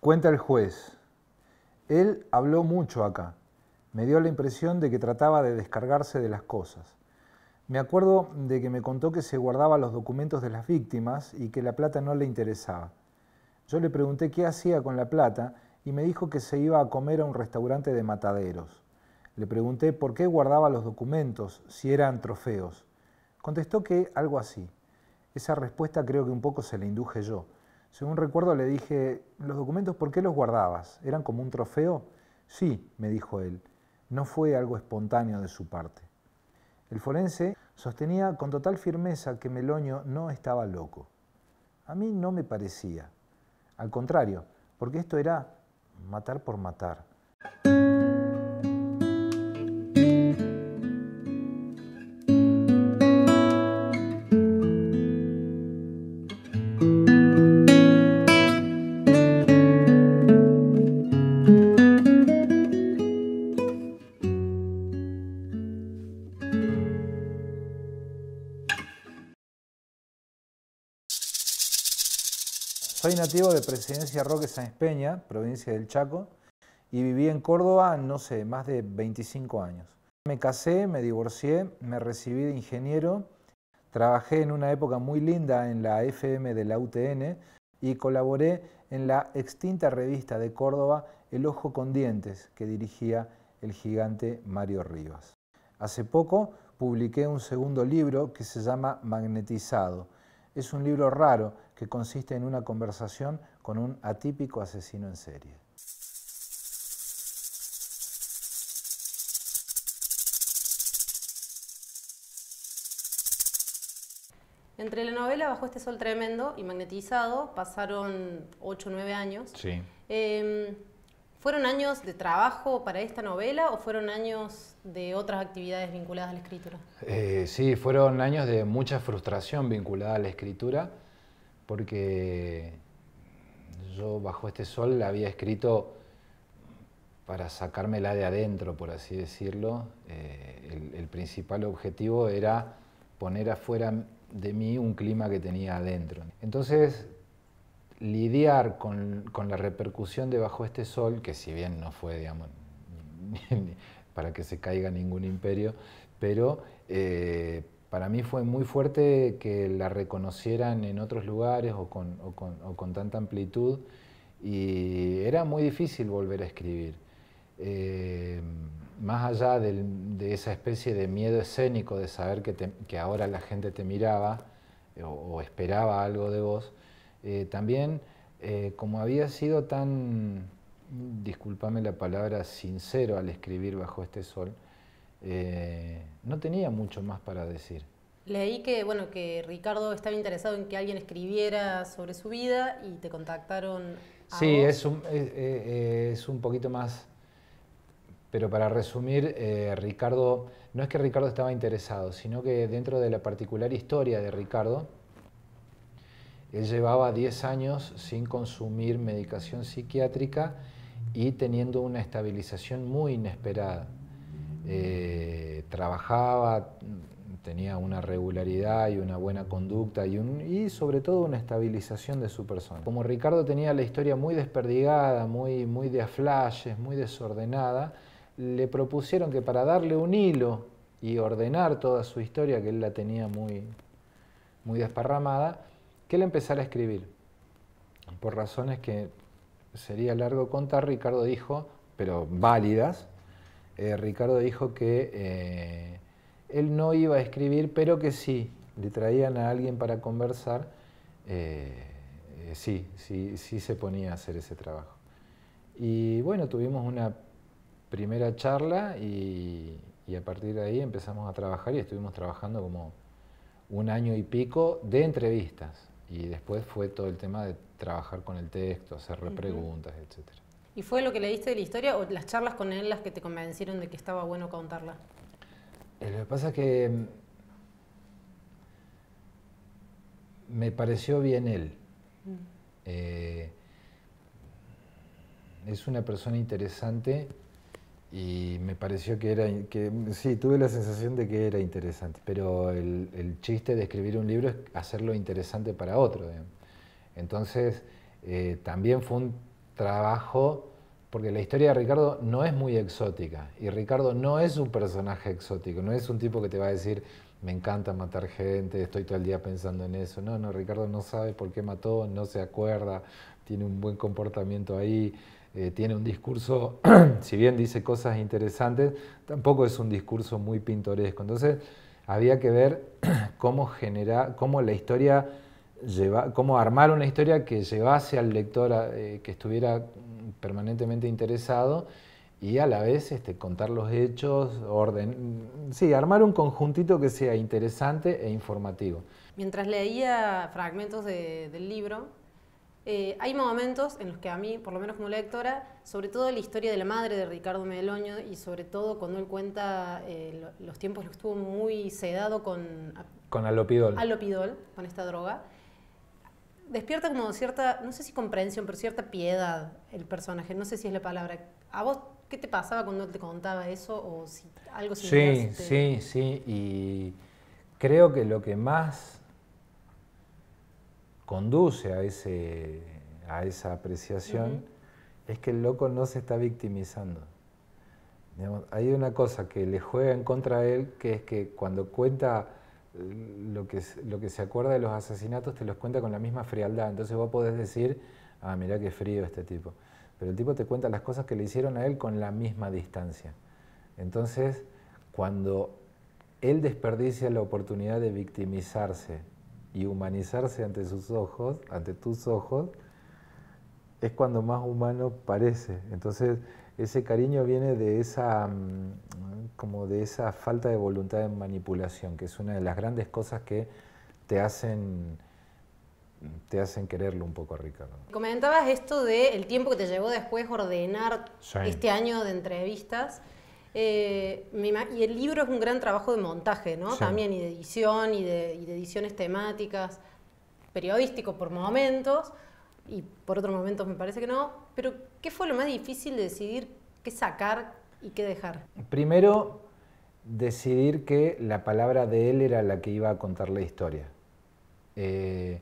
Cuenta el juez. Él habló mucho acá. Me dio la impresión de que trataba de descargarse de las cosas. Me acuerdo de que me contó que se guardaba los documentos de las víctimas y que la plata no le interesaba. Yo le pregunté qué hacía con la plata y me dijo que se iba a comer a un restaurante de mataderos. Le pregunté por qué guardaba los documentos si eran trofeos. Contestó que algo así. Esa respuesta creo que un poco se la induje yo. Según recuerdo le dije, los documentos, ¿por qué los guardabas? ¿Eran como un trofeo? Sí, me dijo él, no fue algo espontáneo de su parte. El forense sostenía con total firmeza que Meloño no estaba loco. A mí no me parecía. Al contrario, porque esto era matar por matar. de Presidencia Roque Sáenz Peña, provincia del Chaco, y viví en Córdoba, no sé, más de 25 años. Me casé, me divorcié, me recibí de ingeniero, trabajé en una época muy linda en la FM de la UTN y colaboré en la extinta revista de Córdoba El Ojo con Dientes, que dirigía el gigante Mario Rivas. Hace poco publiqué un segundo libro que se llama Magnetizado. Es un libro raro que consiste en una conversación con un atípico asesino en serie. Entre la novela Bajo este sol tremendo y Magnetizado pasaron 8 o 9 años. Sí. Em, ¿Fueron años de trabajo para esta novela o fueron años de otras actividades vinculadas a la escritura? Eh, sí, fueron años de mucha frustración vinculada a la escritura porque yo bajo este sol la había escrito para sacármela de adentro, por así decirlo. Eh, el, principal objetivo era poner afuera de mí un clima que tenía adentro. Entonces, lidiar con, la repercusión de bajo este sol, que si bien no fue, digamos, para que se caiga ningún imperio, pero eh, para mí fue muy fuerte que la reconocieran en otros lugares o con, tanta amplitud y era muy difícil volver a escribir. Eh, más allá de esa especie de miedo escénico de saber que, ahora la gente te miraba eh, o, esperaba algo de vos, eh, también como había sido tan, discúlpame la palabra, sincero al escribir bajo este sol, eh, no tenía mucho más para decir. Leí que, bueno, que Ricardo estaba interesado en que alguien escribiera sobre su vida y te contactaron. sí, Es, un, eh, un poquito más pero para resumir, eh, Ricardo, no es que Ricardo estaba interesado, sino que dentro de la particular historia de Ricardo, él llevaba 10 años sin consumir medicación psiquiátrica y teniendo una estabilización muy inesperada. Eh, trabajaba, tenía una regularidad y una buena conducta y, sobre todo una estabilización de su persona. Como Ricardo tenía la historia muy desperdigada, muy, muy de aflashes, muy desordenada, le propusieron que para darle un hilo y ordenar toda su historia, que él la tenía muy, muy desparramada, que él empezara a escribir. Por razones que sería largo contar, Ricardo dijo, pero válidas, eh, Ricardo dijo que eh, él no iba a escribir, pero que sí, le traían a alguien para conversar, eh, sí, sí, sí se ponía a hacer ese trabajo. Y bueno, tuvimos una primera charla y, a partir de ahí empezamos a trabajar y estuvimos trabajando como un año y pico de entrevistas. Y después fue todo el tema de trabajar con el texto, hacer repreguntas, etc. ¿Y fue lo que le leíste de la historia o las charlas con él las que te convencieron de que estaba bueno contarla? Eh, lo que pasa es que mm, me pareció bien él. Mm. Eh, es una persona interesante y me pareció que era, que, sí, tuve la sensación de que era interesante, pero el, chiste de escribir un libro es hacerlo interesante para otro. Entonces, eh, también fue un trabajo, porque la historia de Ricardo no es muy exótica, y Ricardo no es un personaje exótico, no es un tipo que te va a decir, me encanta matar gente, estoy todo el día pensando en eso. No, no, Ricardo no sabe por qué mató, no se acuerda, tiene un buen comportamiento ahí, eh, tiene un discurso, si bien dice cosas interesantes, tampoco es un discurso muy pintoresco. Entonces, había que ver cómo, genera, cómo la historia cómo armar una historia que llevase al lector eh, que estuviera permanentemente interesado y a la vez este, contar los hechos, orden. Sí, armar un conjuntito que sea interesante e informativo. Mientras leía fragmentos del libro, eh, hay momentos en los que a mí, por lo menos como lectora, sobre todo la historia de la madre de Ricardo Meloño y sobre todo cuando él cuenta eh, los tiempos que estuvo muy sedado con... Con alopidol. Alopidol, con esta droga despierta como cierta, no sé si comprensión, pero cierta piedad el personaje, no sé si es la palabra. ¿A vos qué te pasaba cuando te contaba eso o si algo Sí, sí, sí, y creo que lo que más conduce a, ese, a esa apreciación es que el loco no se está victimizando. hay una cosa que le juega en contra a él, que es que cuando cuenta lo que, lo que se acuerda de los asesinatos te los cuenta con la misma frialdad. Entonces vos podés decir, ah, mirá qué frío este tipo. Pero el tipo te cuenta las cosas que le hicieron a él con la misma distancia. Entonces, cuando él desperdicia la oportunidad de victimizarse y humanizarse ante sus ojos, ante tus ojos, es cuando más humano parece. Entonces, ese cariño viene de esa, mm, como de esa falta de voluntad en manipulación, que es una de las grandes cosas que te hacen te hacen quererlo un poco, Ricardo. Comentabas esto del tiempo que te llevó después ordenar este año de entrevistas. Eh, y el libro es un gran trabajo de montaje, ¿no? También, y de edición, y de ediciones temáticas, periodístico por momentos y por otros momentos me parece que no, pero ¿qué fue lo más difícil de decidir qué sacar y qué dejar? Primero, decidir que la palabra de él era la que iba a contar la historia. Eh,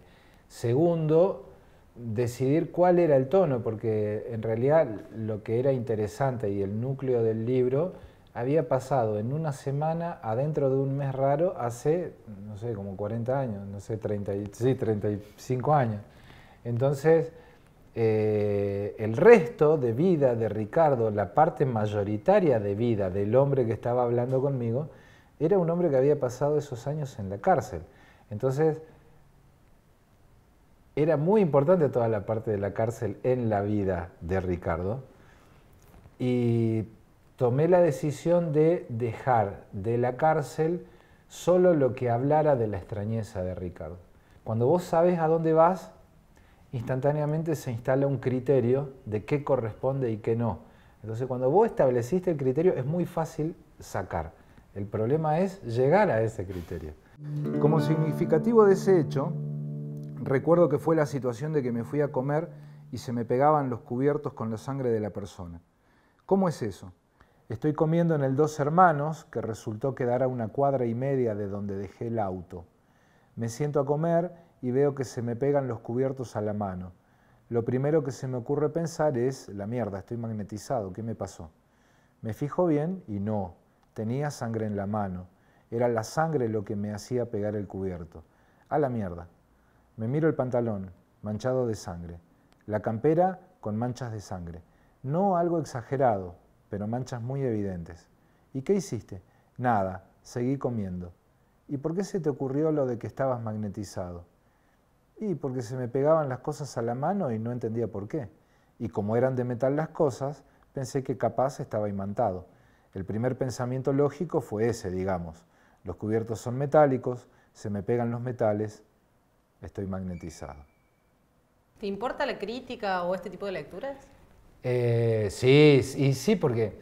segundo, decidir cuál era el tono, porque en realidad lo que era interesante y el núcleo del libro había pasado en una semana adentro de un mes raro hace, no sé, como 40 años, no sé, 30, sí, 35 años. Entonces, eh, el resto de vida de Ricardo, la parte mayoritaria de vida del hombre que estaba hablando conmigo, era un hombre que había pasado esos años en la cárcel. Entonces, era muy importante toda la parte de la cárcel en la vida de Ricardo. Y tomé la decisión de dejar de la cárcel solo lo que hablara de la extrañeza de Ricardo. Cuando vos sabes a dónde vas, instantáneamente se instala un criterio de qué corresponde y qué no. Entonces, cuando vos estableciste el criterio, es muy fácil sacar. El problema es llegar a ese criterio. Como significativo de ese hecho, recuerdo que fue la situación de que me fui a comer y se me pegaban los cubiertos con la sangre de la persona. ¿Cómo es eso? Estoy comiendo en el Dos Hermanos, que resultó quedar a una cuadra y media de donde dejé el auto. Me siento a comer y veo que se me pegan los cubiertos a la mano. Lo primero que se me ocurre pensar es, la mierda, estoy magnetizado, ¿qué me pasó? Me fijo bien y no, tenía sangre en la mano. Era la sangre lo que me hacía pegar el cubierto. A la mierda. Me miro el pantalón, manchado de sangre. La campera con manchas de sangre. No algo exagerado, pero manchas muy evidentes. ¿Y qué hiciste? Nada, seguí comiendo. ¿Y por qué se te ocurrió lo de que estabas magnetizado? Y porque se me pegaban las cosas a la mano y no entendía por qué. Y como eran de metal las cosas, pensé que capaz estaba imantado. El primer pensamiento lógico fue ese, digamos. Los cubiertos son metálicos, se me pegan los metales, estoy magnetizado. ¿Te importa la crítica o este tipo de lecturas? Eh, sí, sí, porque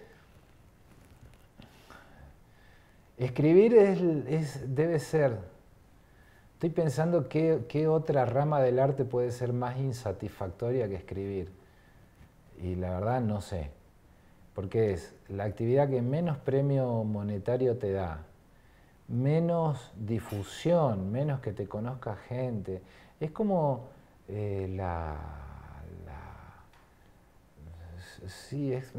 escribir debe ser Estoy pensando qué, otra rama del arte puede ser más insatisfactoria que escribir. Y la verdad no sé. Porque es la actividad que menos premio monetario te da, menos difusión, menos que te conozca gente. Es como eh, la, la, Sí, es,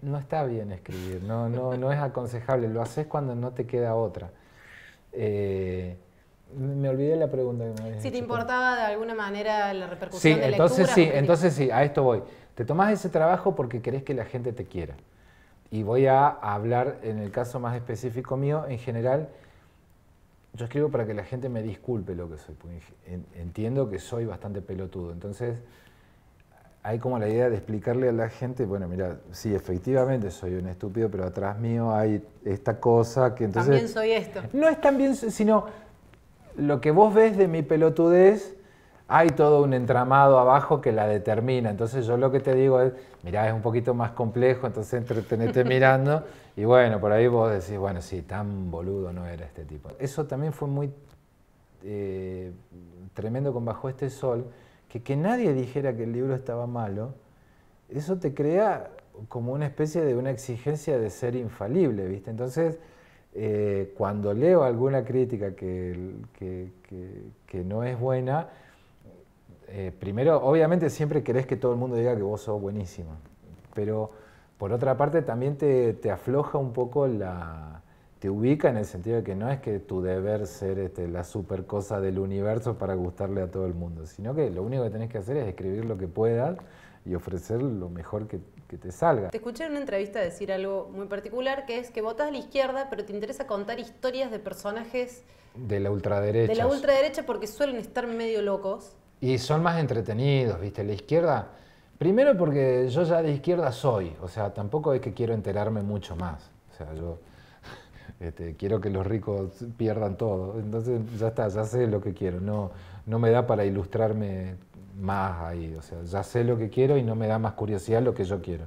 no está bien escribir, no, no, es aconsejable. Lo haces cuando no te queda otra. Eh, me olvidé la pregunta que me habías Si te importaba de alguna manera la repercusión sí, de entonces lectura, Sí, entonces sí, a esto voy. Te tomás ese trabajo porque querés que la gente te quiera. Y voy a hablar, en el caso más específico mío, en general, yo escribo para que la gente me disculpe lo que soy, entiendo que soy bastante pelotudo. Entonces, hay como la idea de explicarle a la gente, bueno, mira, sí, efectivamente soy un estúpido, pero atrás mío hay esta cosa que entonces... También soy esto. No es también, sino lo que vos ves de mi pelotudez, hay todo un entramado abajo que la determina. Entonces yo lo que te digo es, mirá, es un poquito más complejo, entonces entretenete mirando y bueno, por ahí vos decís, bueno, sí, tan boludo no era este tipo. Eso también fue muy eh, tremendo con Bajo este Sol, que, que nadie dijera que el libro estaba malo, eso te crea como una especie de una exigencia de ser infalible, ¿viste? Entonces eh, cuando leo alguna crítica que, que, no es buena, eh, primero, obviamente siempre querés que todo el mundo diga que vos sos buenísimo, pero por otra parte también te, te, afloja un poco la... te ubica en el sentido de que no es que tu deber ser este, la super cosa del universo para gustarle a todo el mundo, sino que lo único que tenés que hacer es escribir lo que puedas y ofrecer lo mejor que, te escuché en una entrevista decir algo muy particular, que es que votas a la izquierda, pero te interesa contar historias de personajes... De la ultraderecha. De la ultraderecha porque suelen estar medio locos. Y son más entretenidos, ¿viste? La izquierda... Primero porque yo ya de izquierda soy, o sea, tampoco es que quiero enterarme mucho más. O sea, yo este, quiero que los ricos pierdan todo, entonces ya está, ya sé lo que quiero, no, no me da para ilustrarme más ahí, o sea, ya sé lo que quiero y no me da más curiosidad lo que yo quiero.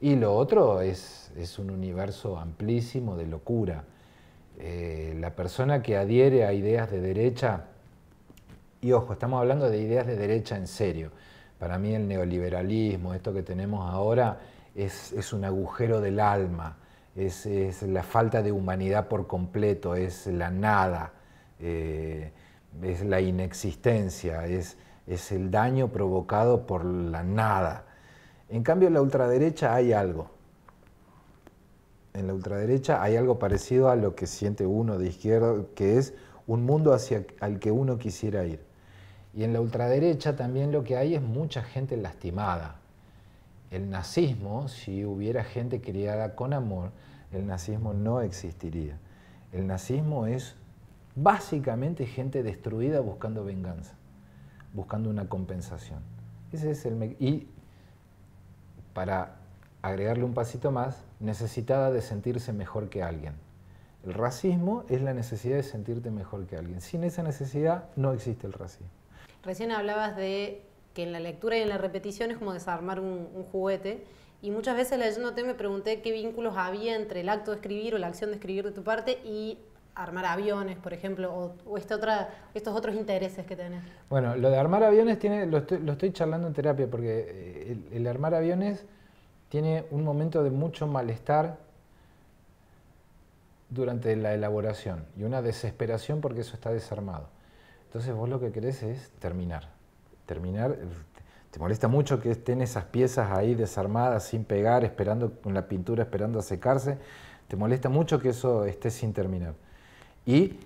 Y lo otro es, un universo amplísimo de locura. Eh, la persona que adhiere a ideas de derecha, y ojo, estamos hablando de ideas de derecha en serio. Para mí el neoliberalismo, esto que tenemos ahora, es, un agujero del alma, es, la falta de humanidad por completo, es la nada, eh, es la inexistencia, es es el daño provocado por la nada. En cambio, en la ultraderecha hay algo. En la ultraderecha hay algo parecido a lo que siente uno de izquierda, que es un mundo hacia que uno quisiera ir. Y en la ultraderecha también lo que hay es mucha gente lastimada. El nazismo, si hubiera gente criada con amor, el nazismo no existiría. El nazismo es básicamente gente destruida buscando venganza buscando una compensación. Ese es el y para agregarle un pasito más, necesitada de sentirse mejor que alguien. El racismo es la necesidad de sentirte mejor que alguien. Sin esa necesidad no existe el racismo. Recién hablabas de que en la lectura y en la repetición es como desarmar un, un juguete. Y muchas veces leyéndote me pregunté qué vínculos había entre el acto de escribir o la acción de escribir de tu parte y armar aviones, por ejemplo, o, estos otros intereses que tenés? Bueno, lo de armar aviones tiene, lo, estoy, charlando en terapia porque eh, el, el, armar aviones tiene un momento de mucho malestar durante la elaboración y una desesperación porque eso está desarmado. Entonces vos lo que querés es terminar. Terminar, eh, te molesta mucho que estén esas piezas ahí desarmadas, sin pegar, esperando con la pintura, esperando a secarse. Te molesta mucho que eso esté sin terminar. Y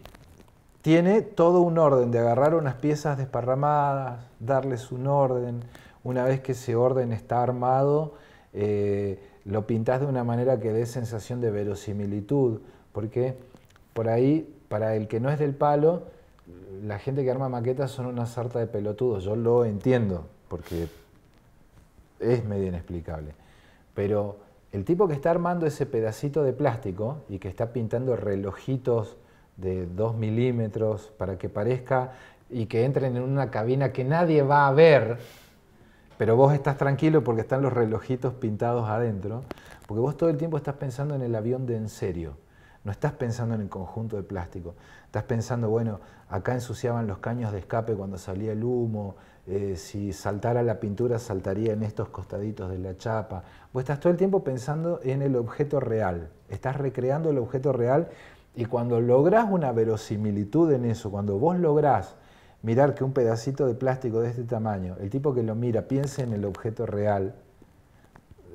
tiene todo un orden de agarrar unas piezas desparramadas, darles un orden. Una vez que ese orden está armado, eh, lo pintas de una manera que dé sensación de verosimilitud, porque por ahí, para el que no es del palo, la gente que arma maquetas son una sarta de pelotudos. Yo lo entiendo, porque es medio inexplicable. Pero el tipo que está armando ese pedacito de plástico y que está pintando relojitos de 2 milímetros para que parezca y que entren en una cabina que nadie va a ver, pero vos estás tranquilo porque están los relojitos pintados adentro, porque vos todo el tiempo estás pensando en el avión de en serio, no estás pensando en el conjunto de plástico, estás pensando, bueno, acá ensuciaban los caños de escape cuando salía el humo, eh, si saltara la pintura saltaría en estos costaditos de la chapa, vos estás todo el tiempo pensando en el objeto real, estás recreando el objeto real y cuando lográs una verosimilitud en eso, cuando vos lográs mirar que un pedacito de plástico de este tamaño, el tipo que lo mira piense en el objeto real,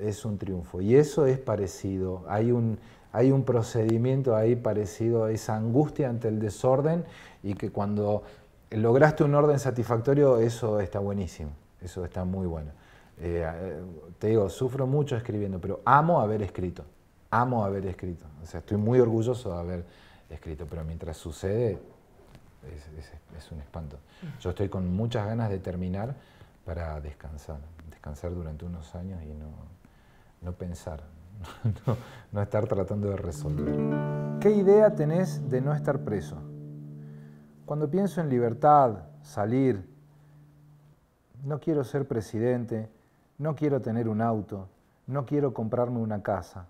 es un triunfo. Y eso es parecido. Hay un, hay un procedimiento ahí parecido a esa angustia ante el desorden y que cuando lograste un orden satisfactorio, eso está buenísimo. Eso está muy bueno. Eh, eh, te digo, sufro mucho escribiendo, pero amo haber escrito amo haber escrito. O sea, estoy muy orgulloso de haber escrito, pero mientras sucede es, un espanto. Yo estoy con muchas ganas de terminar para descansar, descansar durante unos años y no, pensar, no, no estar tratando de resolver. ¿Qué idea tenés de no estar preso? Cuando pienso en libertad, salir, no quiero ser presidente, no quiero tener un auto, no quiero comprarme una casa,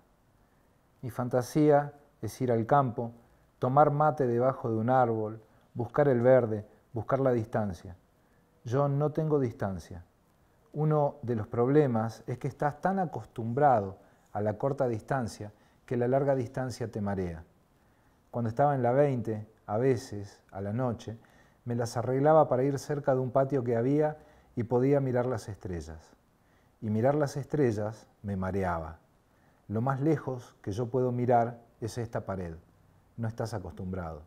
mi fantasía es ir al campo, tomar mate debajo de un árbol, buscar el verde, buscar la distancia. Yo no tengo distancia. Uno de los problemas es que estás tan acostumbrado a la corta distancia que la larga distancia te marea. Cuando estaba en la 20, a veces, a la noche, me las arreglaba para ir cerca de un patio que había y podía mirar las estrellas. Y mirar las estrellas me mareaba. Lo más lejos que yo puedo mirar es esta pared. No estás acostumbrado.